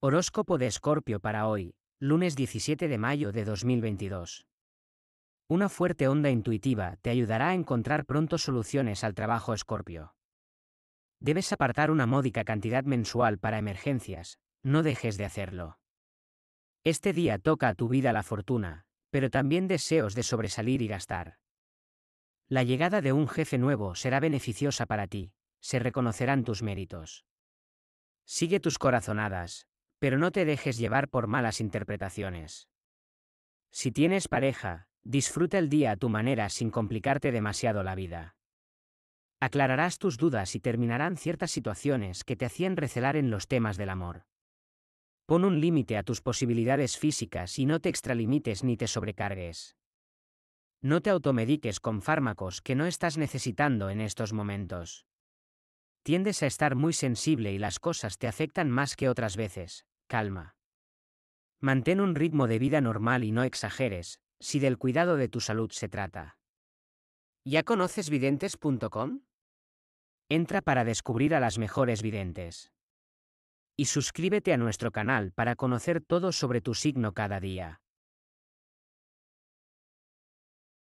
Horóscopo de Escorpio para hoy, lunes 17 de mayo de 2022. Una fuerte onda intuitiva te ayudará a encontrar pronto soluciones al trabajo Escorpio. Debes apartar una módica cantidad mensual para emergencias, no dejes de hacerlo. Este día toca a tu vida la fortuna, pero también deseos de sobresalir y gastar. La llegada de un jefe nuevo será beneficiosa para ti, se reconocerán tus méritos. Sigue tus corazonadas, pero no te dejes llevar por malas interpretaciones. Si tienes pareja, disfruta el día a tu manera sin complicarte demasiado la vida. Aclararás tus dudas y terminarán ciertas situaciones que te hacían recelar en los temas del amor. Pon un límite a tus posibilidades físicas y no te extralimites ni te sobrecargues. No te automediques con fármacos que no estás necesitando en estos momentos. Tiendes a estar muy sensible y las cosas te afectan más que otras veces, calma. Mantén un ritmo de vida normal y no exageres, si del cuidado de tu salud se trata. ¿Ya conoces videntes.com? Entra para descubrir a las mejores videntes. Y suscríbete a nuestro canal para conocer todo sobre tu signo cada día.